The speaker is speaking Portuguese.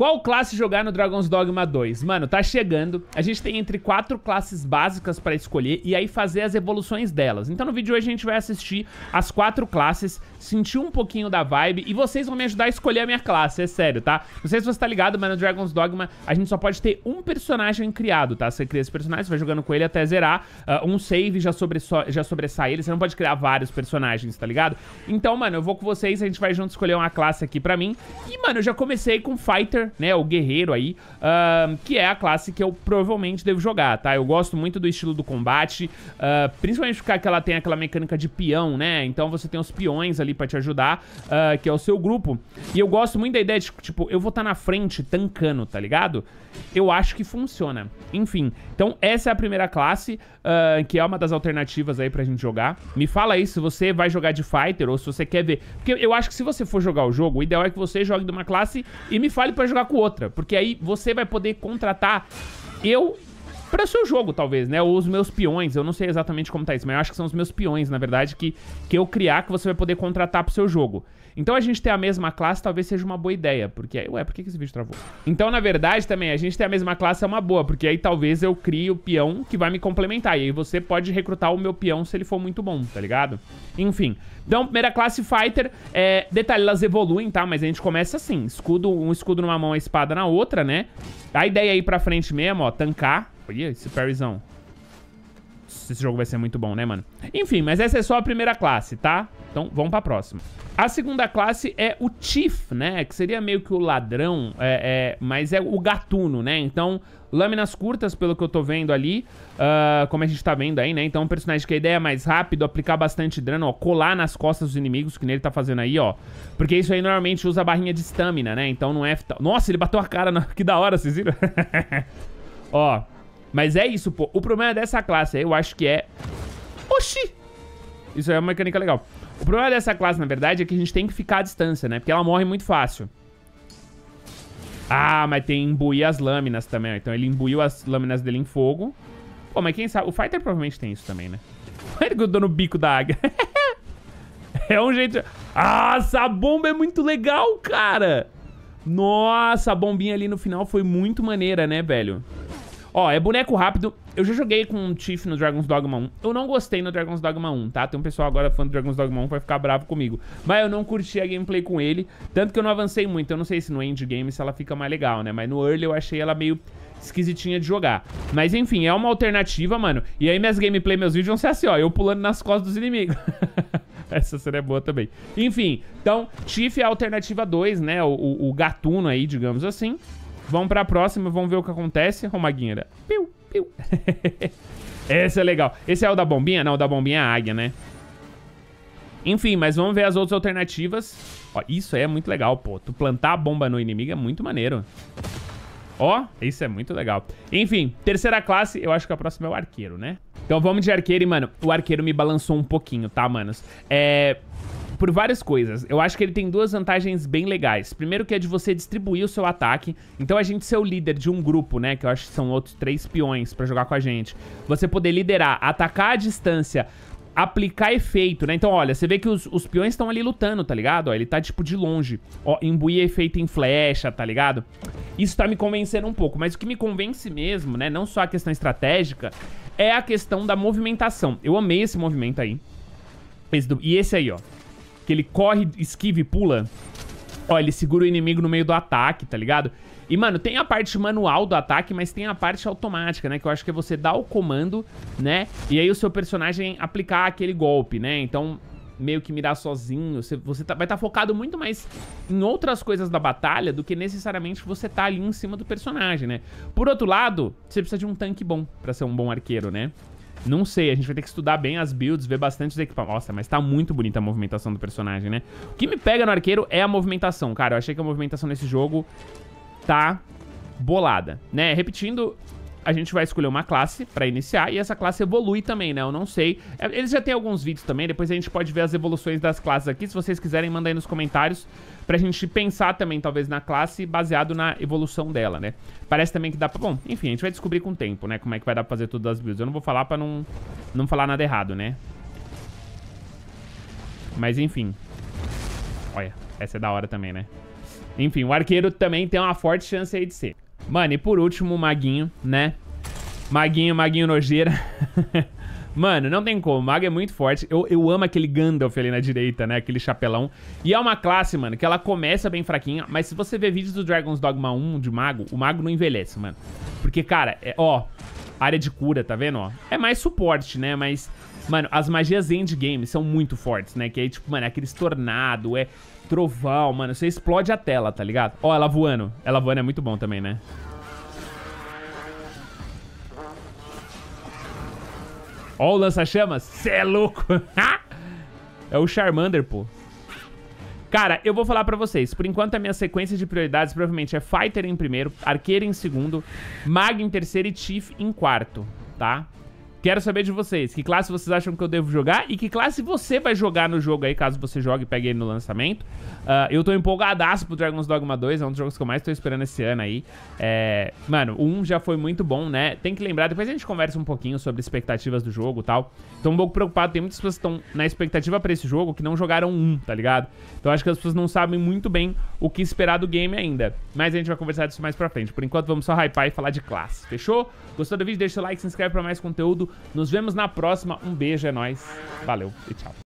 Qual classe jogar no Dragon's Dogma 2? Mano, tá chegando. A gente tem entre quatro classes básicas pra escolher e aí fazer as evoluções delas. Então no vídeo de hoje a gente vai assistir as quatro classes, sentir um pouquinho da vibe e vocês vão me ajudar a escolher a minha classe, é sério, tá? Não sei se você tá ligado, mas no Dragon's Dogma a gente só pode ter um personagem criado, tá? Você cria esse personagem, você vai jogando com ele até zerar. Uh, um save já, sobre já sobressai ele, você não pode criar vários personagens, tá ligado? Então, mano, eu vou com vocês, a gente vai junto escolher uma classe aqui pra mim. E, mano, eu já comecei com Fighter né? O guerreiro aí, uh, que é a classe que eu provavelmente devo jogar, tá? Eu gosto muito do estilo do combate, uh, principalmente porque ela tem aquela mecânica de peão, né? Então você tem os peões ali pra te ajudar, uh, que é o seu grupo. E eu gosto muito da ideia de, tipo, eu vou estar tá na frente tancando, tá ligado? Eu acho que funciona. Enfim, então essa é a primeira classe, que é uma das alternativas aí pra gente jogar. Me fala aí se você vai jogar de fighter ou se você quer ver. Porque eu acho que se você for jogar o jogo, o ideal é que você jogue de uma classe e me fale pra jogar jogar com outra. Porque aí você vai poder contratar eu para seu jogo, talvez, né? Ou os meus peões, eu não sei exatamente como tá isso, mas eu acho que são os meus peões, na verdade, que, que eu criar que você vai poder contratar pro seu jogo. Então a gente ter a mesma classe talvez seja uma boa ideia, porque aí, ué, por que, que esse vídeo travou? Então, na verdade, também, a gente ter a mesma classe é uma boa, porque aí talvez eu crie o peão que vai me complementar, e aí você pode recrutar o meu peão se ele for muito bom, tá ligado? Enfim, então, primeira classe Fighter, é, detalhe, elas evoluem, tá? Mas a gente começa assim, escudo, um escudo numa mão, a espada na outra, né? A ideia aí é pra frente mesmo, ó, tancar. Olha esse parryzão. Esse jogo vai ser muito bom, né, mano? Enfim, mas essa é só a primeira classe, tá? Então, vamos pra próxima. A segunda classe é o thief, né? Que seria meio que o ladrão, é, é, mas é o gatuno, né? Então, lâminas curtas, pelo que eu tô vendo ali, uh, como a gente tá vendo aí, né? Então, um personagem que a ideia é mais rápido, aplicar bastante dano, ó, colar nas costas dos inimigos, que nele tá fazendo aí, ó. Porque isso aí normalmente usa a barrinha de stamina, né? Então não é... Nossa, ele bateu a cara, na... que da hora, vocês viram? ó, mas é isso, pô. O problema é dessa classe aí, eu acho que é... Oxi! Isso aí é uma mecânica legal problema dessa classe, na verdade, é que a gente tem que ficar à distância, né? Porque ela morre muito fácil. Ah, mas tem imbuir as lâminas também, ó. Então ele imbuiu as lâminas dele em fogo. Pô, mas quem sabe... O Fighter provavelmente tem isso também, né? Olha ele dando no bico da águia. é um jeito... Ah, essa bomba é muito legal, cara! Nossa, a bombinha ali no final foi muito maneira, né, velho? Ó, é boneco rápido. Eu já joguei com um Chief no Dragon's Dogma 1. Eu não gostei no Dragon's Dogma 1, tá? Tem um pessoal agora fã do Dragon's Dogma 1 que vai ficar bravo comigo. Mas eu não curti a gameplay com ele, tanto que eu não avancei muito. Eu não sei se no endgame se ela fica mais legal, né? Mas no early eu achei ela meio esquisitinha de jogar. Mas enfim, é uma alternativa, mano. E aí minhas gameplay, meus vídeos vão ser assim, ó. Eu pulando nas costas dos inimigos. Essa seria é boa também. Enfim, então, Chief é a alternativa 2, né? O, o, o gatuno aí, digamos assim. Vamos pra próxima, vamos ver o que acontece. Romaguinha. Né? Piu, piu. Esse é legal. Esse é o da bombinha? Não, o da bombinha é a águia, né? Enfim, mas vamos ver as outras alternativas. Ó, isso é muito legal, pô. Tu plantar a bomba no inimigo é muito maneiro. Ó, oh, isso é muito legal. Enfim, terceira classe, eu acho que a próxima é o arqueiro, né? Então vamos de arqueiro e, mano, o arqueiro me balançou um pouquinho, tá, manos? É por várias coisas. Eu acho que ele tem duas vantagens bem legais. Primeiro que é de você distribuir o seu ataque. Então a gente ser o líder de um grupo, né? Que eu acho que são outros três peões pra jogar com a gente. Você poder liderar, atacar à distância, aplicar efeito, né? Então, olha, você vê que os, os peões estão ali lutando, tá ligado? Ó, ele tá, tipo, de longe. Ó, imbuir efeito em flecha, tá ligado? Isso tá me convencendo um pouco, mas o que me convence mesmo, né? Não só a questão estratégica, é a questão da movimentação. Eu amei esse movimento aí. Esse do... E esse aí, ó. Que ele corre, esquiva e pula. Ó, ele segura o inimigo no meio do ataque, tá ligado? E, mano, tem a parte manual do ataque, mas tem a parte automática, né? Que eu acho que é você dar o comando, né? E aí o seu personagem aplicar aquele golpe, né? Então, meio que mirar sozinho. Você, você tá, vai estar tá focado muito mais em outras coisas da batalha do que necessariamente você tá ali em cima do personagem, né? Por outro lado, você precisa de um tanque bom pra ser um bom arqueiro, né? Não sei, a gente vai ter que estudar bem as builds, ver bastante os equipamentos. Nossa, mas tá muito bonita a movimentação do personagem, né? O que me pega no arqueiro é a movimentação, cara. Eu achei que a movimentação nesse jogo tá bolada, né? Repetindo, a gente vai escolher uma classe pra iniciar e essa classe evolui também, né? Eu não sei. É, eles já têm alguns vídeos também, depois a gente pode ver as evoluções das classes aqui. Se vocês quiserem, mandar aí nos comentários pra gente pensar também, talvez, na classe baseado na evolução dela, né? Parece também que dá pra... Bom, enfim, a gente vai descobrir com o tempo, né? Como é que vai dar pra fazer todas as builds. Eu não vou falar pra não, não falar nada errado, né? Mas, enfim. Olha, essa é da hora também, né? Enfim, o arqueiro também tem uma forte chance aí de ser. Mano, e por último, o Maguinho, né? Maguinho, Maguinho Nojeira. Mano, não tem como. O Mago é muito forte. Eu, eu amo aquele Gandalf ali na direita, né? Aquele chapelão. E é uma classe, mano, que ela começa bem fraquinha. Mas se você ver vídeos do Dragon's Dogma 1 de Mago, o Mago não envelhece, mano. Porque, cara, é, ó... Área de cura, tá vendo, ó? É mais suporte, né? Mas Mano, as magias endgame são muito fortes, né? Que aí, tipo, mano, é aqueles tornado, é trovão, mano. Você explode a tela, tá ligado? Ó, ela voando. Ela voando é muito bom também, né? Ó o lança-chamas. Cê é louco. é o Charmander, pô. Cara, eu vou falar pra vocês. Por enquanto, a minha sequência de prioridades provavelmente é Fighter em primeiro, Arqueiro em segundo, Mag em terceiro e Chief em quarto, tá? Quero saber de vocês, que classe vocês acham que eu devo jogar e que classe você vai jogar no jogo aí, caso você jogue e pegue ele no lançamento. Uh, eu tô empolgadaço pro Dragon's Dogma 2, é um dos jogos que eu mais tô esperando esse ano aí. É, mano, um já foi muito bom, né? Tem que lembrar, depois a gente conversa um pouquinho sobre expectativas do jogo e tal. Tô um pouco preocupado, tem muitas pessoas que estão na expectativa pra esse jogo que não jogaram um, tá ligado? Então acho que as pessoas não sabem muito bem o que esperar do game ainda. Mas a gente vai conversar disso mais pra frente. Por enquanto, vamos só hypar e falar de classe, fechou? Gostou do vídeo? Deixa o like, se inscreve pra mais conteúdo. Nos vemos na próxima. Um beijo, é nóis. Valeu e tchau.